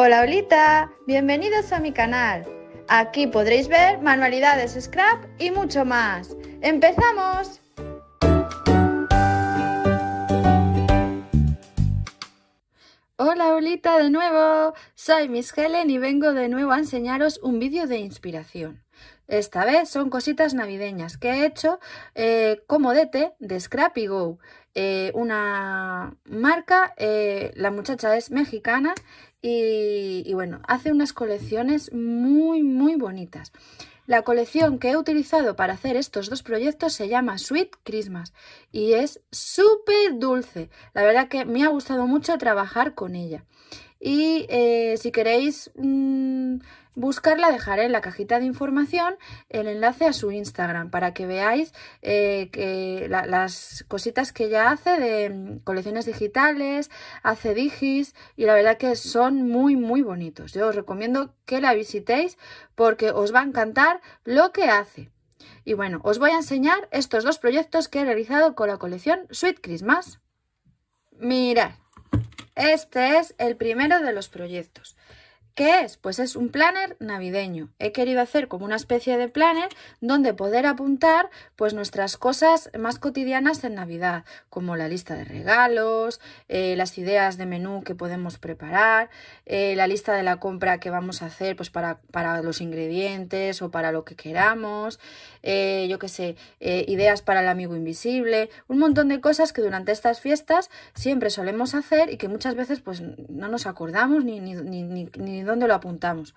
Hola, Olita, bienvenidos a mi canal. Aquí podréis ver manualidades scrap y mucho más. ¡Empezamos! Hola, Olita, de nuevo. Soy Miss Helen y vengo de nuevo a enseñaros un vídeo de inspiración. Esta vez son cositas navideñas que he hecho eh, como DT de Scrap y Go. Eh, una marca, eh, la muchacha es mexicana y, y bueno, hace unas colecciones muy, muy bonitas. La colección que he utilizado para hacer estos dos proyectos se llama Sweet Christmas y es súper dulce. La verdad que me ha gustado mucho trabajar con ella y eh, si queréis mm, buscarla dejaré en la cajita de información el enlace a su Instagram para que veáis eh, que las cositas que ella hace de mm, colecciones digitales, hace digis y la verdad que son muy muy bonitos. Yo os recomiendo que la visitéis porque os va a encantar lo que hace. Y bueno, os voy a enseñar estos dos proyectos que he realizado con la colección Sweet Christmas. Mirad. Este es el primero de los proyectos. ¿Qué es? Pues es un planner navideño. He querido hacer como una especie de planner donde poder apuntar pues nuestras cosas más cotidianas en Navidad, como la lista de regalos, eh, las ideas de menú que podemos preparar, eh, la lista de la compra que vamos a hacer pues para, los ingredientes o para lo que queramos, eh, yo qué sé, ideas para el amigo invisible, un montón de cosas que durante estas fiestas siempre solemos hacer y que muchas veces pues no nos acordamos ni, ni, ni, ni dónde lo apuntamos.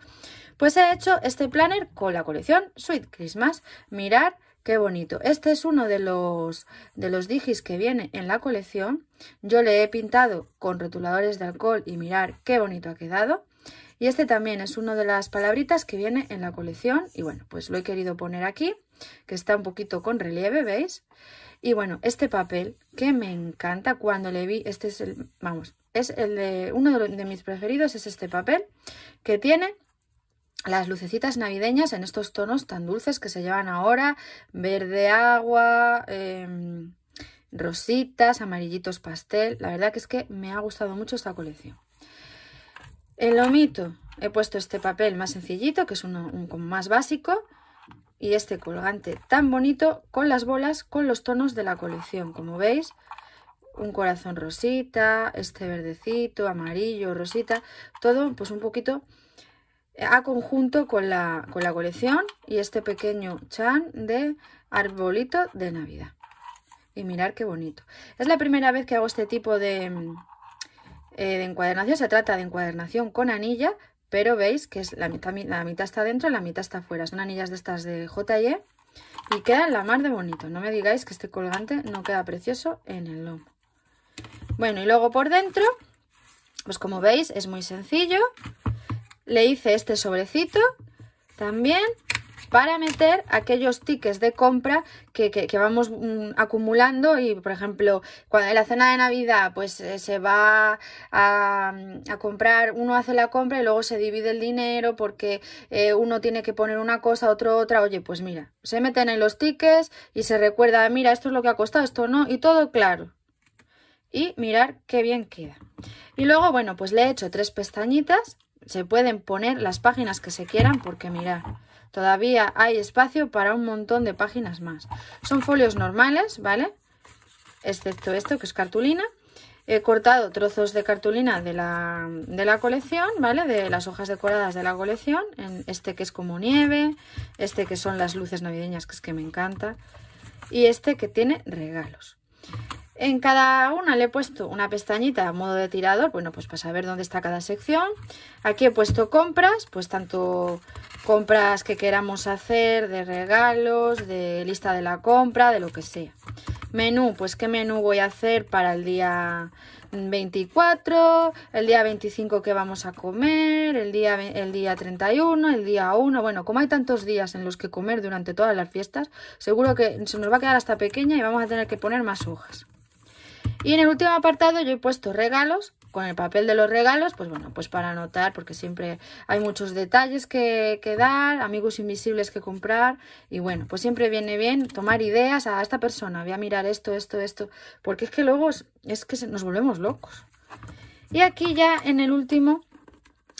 Pues he hecho este planner con la colección Sweet Christmas. Mirar qué bonito. Este es uno de los, de los digis que viene en la colección. Yo le he pintado con rotuladores de alcohol y mirar qué bonito ha quedado. Y este también es uno de las palabritas que viene en la colección. Y bueno, pues lo he querido poner aquí, que está un poquito con relieve, ¿veis? Y bueno, este papel que me encanta cuando le vi, este es el, vamos, es el de, uno de, mis preferidos es este papel que tiene las lucecitas navideñas en estos tonos tan dulces que se llevan ahora, verde agua, em, rositas, amarillitos pastel, la verdad que es que me ha gustado mucho esta colección. El lomito, he puesto este papel más sencillito, que es uno un, más básico, y este colgante tan bonito con las bolas con los tonos de la colección, como veis. Un corazón rosita, este verdecito, amarillo, rosita, todo pues un poquito eh, a conjunto con la, colección y este pequeño chan de arbolito de Navidad. Y mirar qué bonito. Es la primera vez que hago este tipo de, mm, eh, de encuadernación. Se trata de encuadernación con anilla, pero veis que es la, mitad, la mitad está dentro y la mitad está fuera. Son anillas de estas de J&E y queda la mar de bonito. No me digáis que este colgante no queda precioso en el lomo. Bueno, y luego por dentro, pues como veis es muy sencillo. Le hice este sobrecito también para meter aquellos tickets de compra que, vamos mm, acumulando y por ejemplo cuando en la cena de navidad pues eh, se va mm, a, comprar uno hace la compra y luego se divide el dinero porque eh, uno tiene que poner una cosa otro otra oye pues mira se meten en los tickets y se recuerda mira esto es lo que ha costado esto no y todo claro y mirar qué bien queda y luego bueno pues le he hecho tres pestañitas se pueden poner las páginas que se quieran porque mirar Todavía hay espacio para un montón de páginas más. Son folios normales, ¿vale? Excepto esto que es cartulina. He cortado trozos de cartulina de la, colección, ¿vale? De las hojas decoradas de la colección. En este que es como nieve, este que son las luces navideñas, que es que me encanta. Y este que tiene regalos. En cada una le he puesto una pestañita a modo de tirador, bueno, pues para saber dónde está cada sección. Aquí he puesto compras, pues tanto compras que queramos hacer, de regalos, de lista de la compra, de lo que sea. Menú, pues qué menú voy a hacer para el día 24, el día 25 que vamos a comer, el día, el día 31, el día 1. Bueno, como hay tantos días en los que comer durante todas las fiestas, seguro que se nos va a quedar hasta pequeña y vamos a tener que poner más hojas. Y en el último apartado yo he puesto regalos, con el papel de los regalos, pues bueno, pues para anotar, porque siempre hay muchos detalles que, dar, amigos invisibles que comprar, y bueno, pues siempre viene bien tomar ideas a ah, esta persona, voy a mirar esto, esto, esto, porque es que luego es que nos volvemos locos. Y aquí ya en el último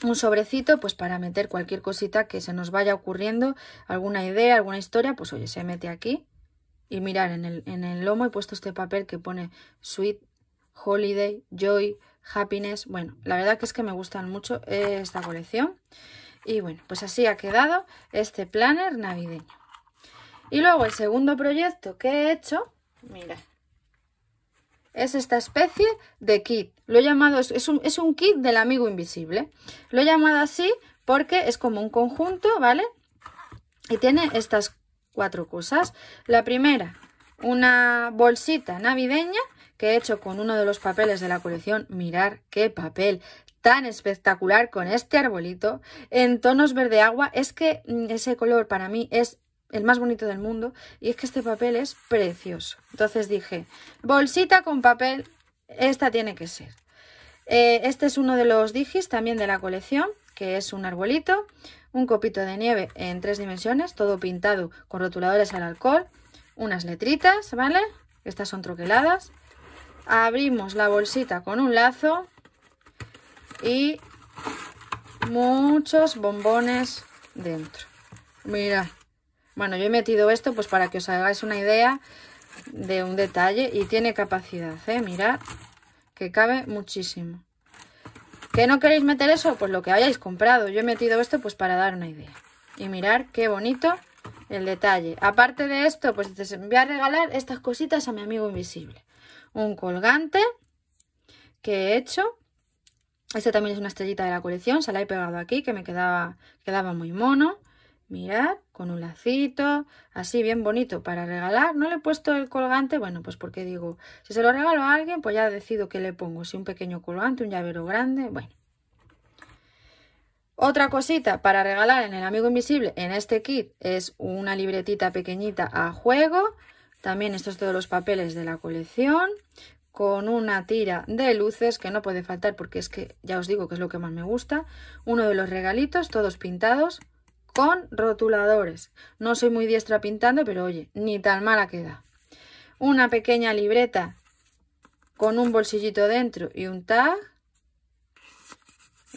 un sobrecito pues para meter cualquier cosita que se nos vaya ocurriendo, alguna idea, alguna historia, pues oye, se mete aquí y mirar, en el, lomo he puesto este papel que pone Sweet, Holiday, Joy, Happiness. Bueno, la verdad que es que me gustan mucho esta colección. Y bueno, pues así ha quedado este planner navideño. Y luego el segundo proyecto que he hecho, mira, es esta especie de kit. Lo he llamado, es un, es un kit del amigo invisible. Lo he llamado así porque es como un conjunto, ¿vale? Y tiene estas cuatro cosas. La primera, una bolsita navideña que he hecho con uno de los papeles de la colección. Mirar qué papel tan espectacular con este arbolito en tonos verde agua. Es que mm, ese color para mí es el más bonito del mundo y es que este papel es precioso. Entonces dije, bolsita con papel, esta tiene que ser. Eh, este es uno de los digis también de la colección, que es un arbolito un copito de nieve en tres dimensiones, todo pintado con rotuladores al alcohol, unas letritas, ¿vale? Estas son troqueladas. Abrimos la bolsita con un lazo y muchos bombones dentro. mira Bueno, yo he metido esto pues para que os hagáis una idea de un detalle y tiene capacidad, ¿eh? Mirad que cabe muchísimo. ¿Que no queréis meter eso? Pues lo que hayáis comprado. Yo he metido esto pues para dar una idea. Y mirar qué bonito el detalle. Aparte de esto, pues voy a regalar estas cositas a mi amigo invisible. Un colgante que he hecho. Este también es una estrellita de la colección. Se la he pegado aquí, que me quedaba, quedaba muy mono. Mirad con un lacito, así bien bonito para regalar. No le he puesto el colgante, bueno, pues porque digo, si se lo regalo a alguien, pues ya decido que le pongo, si un pequeño colgante, un llavero grande, bueno. Otra cosita para regalar en el Amigo Invisible en este kit es una libretita pequeñita a juego. También estos todos los papeles de la colección con una tira de luces que no puede faltar porque es que ya os digo que es lo que más me gusta. Uno de los regalitos, todos pintados con rotuladores. No soy muy diestra pintando, pero oye, ni tan mala queda. Una pequeña libreta con un bolsillito dentro y un tag.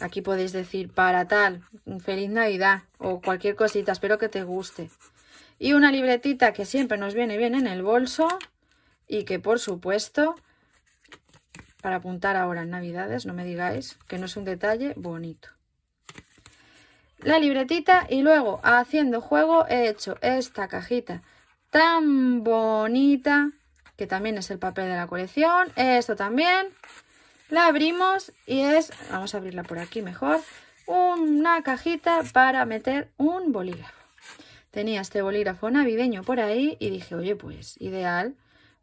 Aquí podéis decir para tal, feliz Navidad o cualquier cosita, espero que te guste. Y una libretita que siempre nos viene bien en el bolso y que por supuesto, para apuntar ahora en Navidades, no me digáis que no es un detalle bonito la libretita y luego haciendo juego he hecho esta cajita tan bonita que también es el papel de la colección, esto también, la abrimos y es, vamos a abrirla por aquí mejor, una cajita para meter un bolígrafo. Tenía este bolígrafo navideño por ahí y dije, oye, pues ideal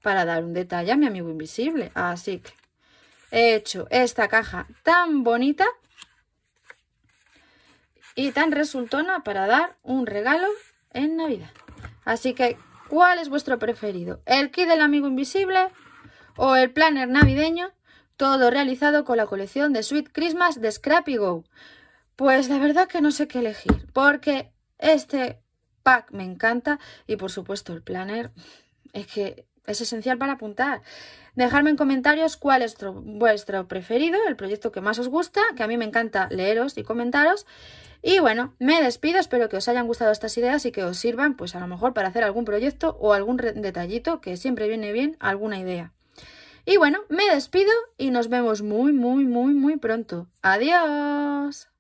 para dar un detalle a mi amigo invisible. Así que he hecho esta caja tan bonita y tan resultona para dar un regalo en Navidad. Así que, ¿cuál es vuestro preferido? ¿El kit del amigo invisible o el planner navideño? Todo realizado con la colección de Sweet Christmas de Scrappy Go. Pues la verdad que no sé qué elegir, porque este pack me encanta y por supuesto el planner es que es esencial para apuntar. Dejarme en comentarios cuál es vuestro preferido, el proyecto que más os gusta, que a mí me encanta leeros y comentaros. Y bueno, me despido, espero que os hayan gustado estas ideas y que os sirvan pues a lo mejor para hacer algún proyecto o algún detallito, que siempre viene bien alguna idea. Y bueno, me despido y nos vemos muy, muy, muy, muy pronto. Adiós.